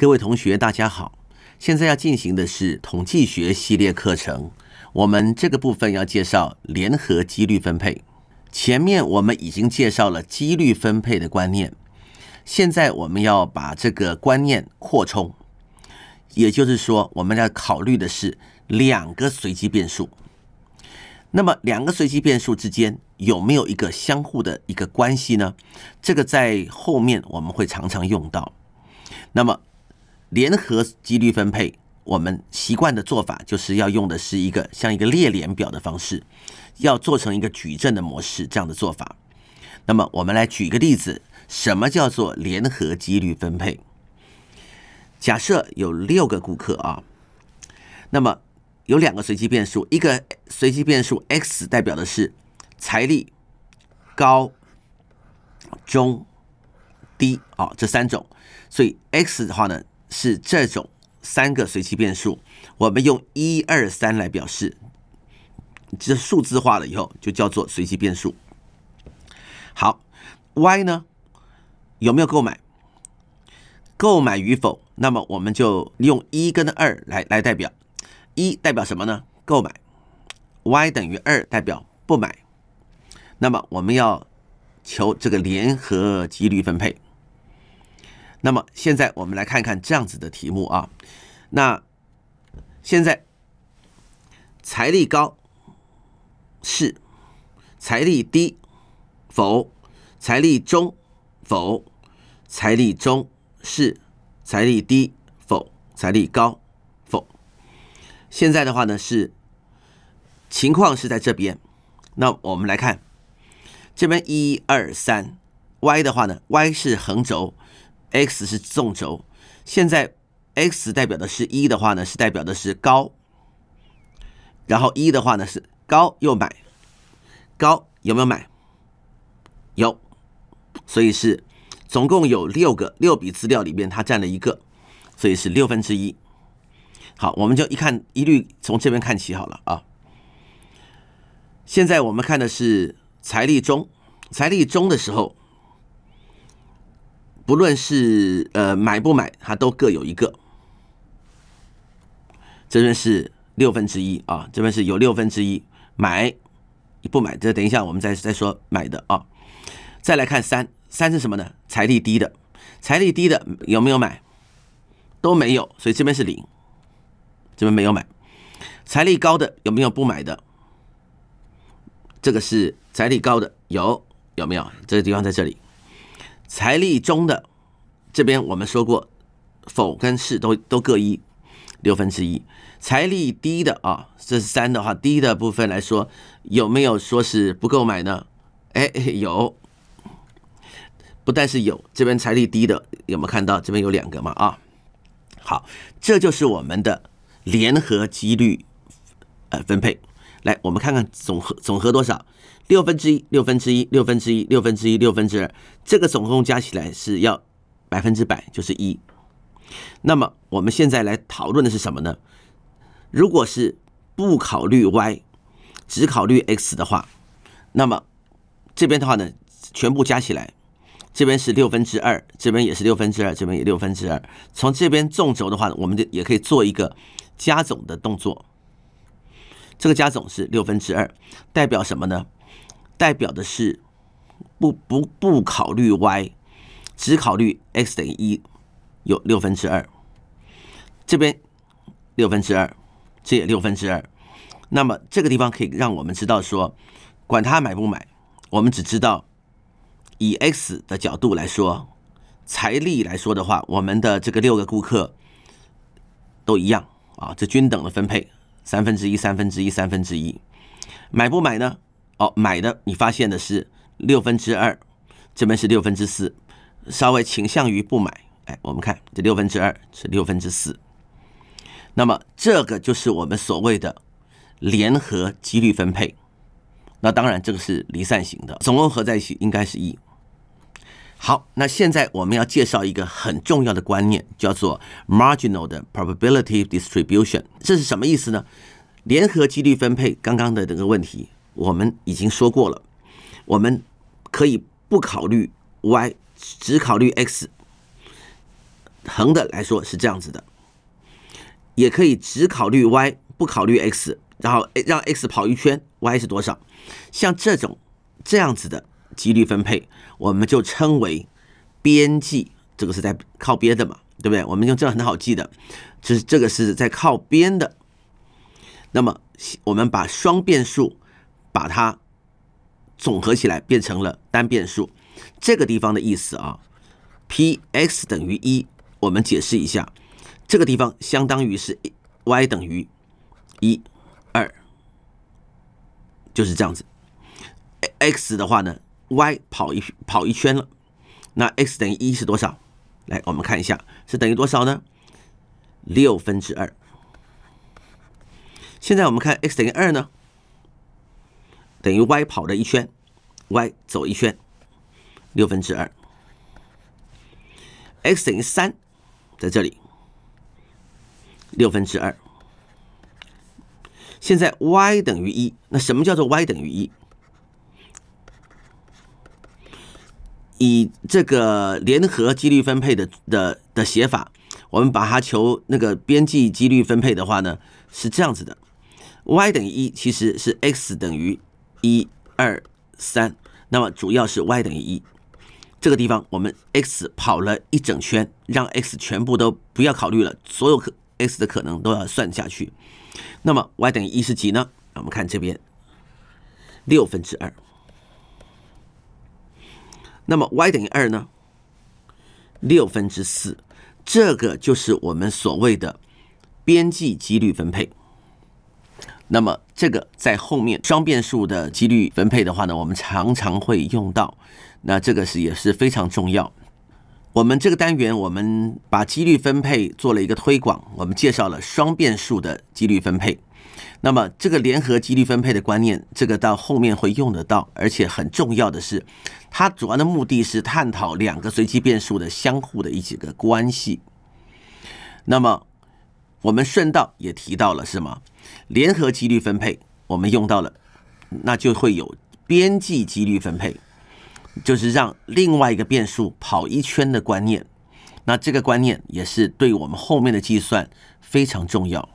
各位同学，大家好。现在要进行的是统计学系列课程。我们这个部分要介绍联合几率分配。前面我们已经介绍了几率分配的观念，现在我们要把这个观念扩充。也就是说，我们要考虑的是两个随机变数。那么，两个随机变数之间有没有一个相互的一个关系呢？这个在后面我们会常常用到。那么，联合几率分配，我们习惯的做法就是要用的是一个像一个列联表的方式，要做成一个矩阵的模式这样的做法。那么我们来举一个例子，什么叫做联合几率分配？假设有六个顾客啊，那么有两个随机变数，一个随机变数 X 代表的是财力高、中、低啊这三种，所以 X 的话呢。是这种三个随机变数，我们用一二三来表示，这数字化了以后就叫做随机变数。好，Y 呢有没有购买？购买与否，那么我们就用一跟二来来代表，一代表什么呢？购买，Y 等于二代表不买。那么我们要求这个联合几率分配。那么现在我们来看看这样子的题目啊。那现在财力高是财力低否？财力中否？财力中是财力低否？财力高否？现在的话呢是情况是在这边。那我们来看这边一二三 Y 的话呢，Y 是横轴。x 是纵轴，现在 x 代表的是一的话呢，是代表的是高。然后一的话呢是高又买，高有没有买？有，所以是总共有六个六笔资料里面它占了一个，所以是六分之一。好，我们就一看，一律从这边看起好了啊。现在我们看的是财力中，财力中的时候。不论是呃买不买，它都各有一个。这边是六分之一啊，这边是有六分之一买，不买这等一下我们再再说买的啊。再来看三，三是什么呢？财力低的，财力低的有没有买？都没有，所以这边是零，这边没有买。财力高的有没有不买的？这个是财力高的，有有没有？这个地方在这里。财力中的这边我们说过，否跟是都都各一六分之一。财力低的啊，这是三的话低的部分来说，有没有说是不购买呢？哎，有，不但是有。这边财力低的有没有看到？这边有两个嘛啊。好，这就是我们的联合几率呃分配。来，我们看看总和总和多少？六分之一，六分之一，六分之一，六分之一，六分之二。这个总共加起来是要百分之百，就是一。那么我们现在来讨论的是什么呢？如果是不考虑 y，只考虑 x 的话，那么这边的话呢，全部加起来，这边是六分之二，这边也是六分之二，这边也六分之二。从这边纵轴的话，我们也可以做一个加总的动作。这个加总是六分之二，代表什么呢？代表的是不不不考虑 Y，只考虑 X 等于一有六分之二，这边六分之二，这也六分之二。那么这个地方可以让我们知道说，管他买不买，我们只知道以 X 的角度来说，财力来说的话，我们的这个六个顾客都一样啊，这均等的分配。三分之一，三分之一，三分之一，买不买呢？哦，买的，你发现的是六分之二，这边是六分之四，稍微倾向于不买。哎，我们看这六分之二是六分之四，那么这个就是我们所谓的联合几率分配。那当然，这个是离散型的，总共合在一起应该是一。好，那现在我们要介绍一个很重要的观念，叫做 marginal 的 probability distribution。这是什么意思呢？联合几率分配，刚刚的这个问题我们已经说过了。我们可以不考虑 y，只考虑 x，横的来说是这样子的；也可以只考虑 y，不考虑 x，然后让 x 跑一圈，y 是多少？像这种这样子的。几率分配，我们就称为边际，这个是在靠边的嘛，对不对？我们用这样很好记的，就是这个是在靠边的。那么我们把双变数把它总合起来变成了单变数，这个地方的意思啊，P(X 等于一)，我们解释一下，这个地方相当于是 Y 等于一、二，就是这样子。X 的话呢？y 跑一跑一圈了，那 x 等于一是多少？来，我们看一下是等于多少呢？六分之二。现在我们看 x 等于二呢，等于 y 跑了一圈，y 走一圈，六分之二。x 等于三，在这里六分之二。现在 y 等于一，那什么叫做 y 等于一？以这个联合几率分配的的的写法，我们把它求那个边际几率分配的话呢，是这样子的：y 等于一其实是 x 等于一二三，那么主要是 y 等于一这个地方，我们 x 跑了一整圈，让 x 全部都不要考虑了，所有 x 的可能都要算下去。那么 y 等于一是几呢？我们看这边六分之二。那么 y 等于二呢？六分之四，这个就是我们所谓的边际几率分配。那么这个在后面双变数的几率分配的话呢，我们常常会用到。那这个是也是非常重要。我们这个单元我们把几率分配做了一个推广，我们介绍了双变数的几率分配。那么，这个联合几率分配的观念，这个到后面会用得到，而且很重要的是，它主要的目的是探讨两个随机变数的相互的一几个关系。那么，我们顺道也提到了什么？联合几率分配，我们用到了，那就会有边际几率分配，就是让另外一个变数跑一圈的观念。那这个观念也是对我们后面的计算非常重要。